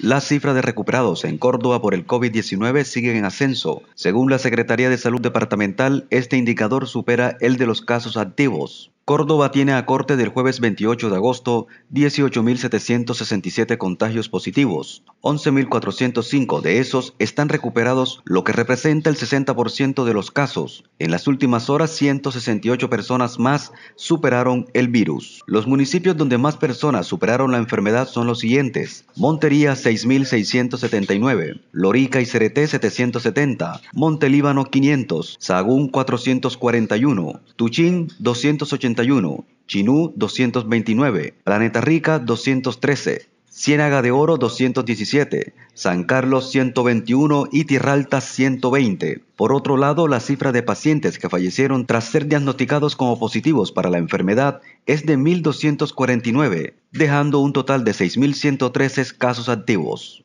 La cifra de recuperados en Córdoba por el COVID-19 siguen en ascenso. Según la Secretaría de Salud Departamental, este indicador supera el de los casos activos. Córdoba tiene a corte del jueves 28 de agosto 18.767 contagios positivos. 11.405 de esos están recuperados, lo que representa el 60% de los casos. En las últimas horas, 168 personas más superaron el virus. Los municipios donde más personas superaron la enfermedad son los siguientes. Montería 6.679, Lorica y Cereté 770, Montelíbano 500, Sagún 441, Tuchín 280 Chinú 229, Planeta Rica 213, Ciénaga de Oro 217, San Carlos 121 y Tirralta 120. Por otro lado, la cifra de pacientes que fallecieron tras ser diagnosticados como positivos para la enfermedad es de 1.249, dejando un total de 6.113 casos activos.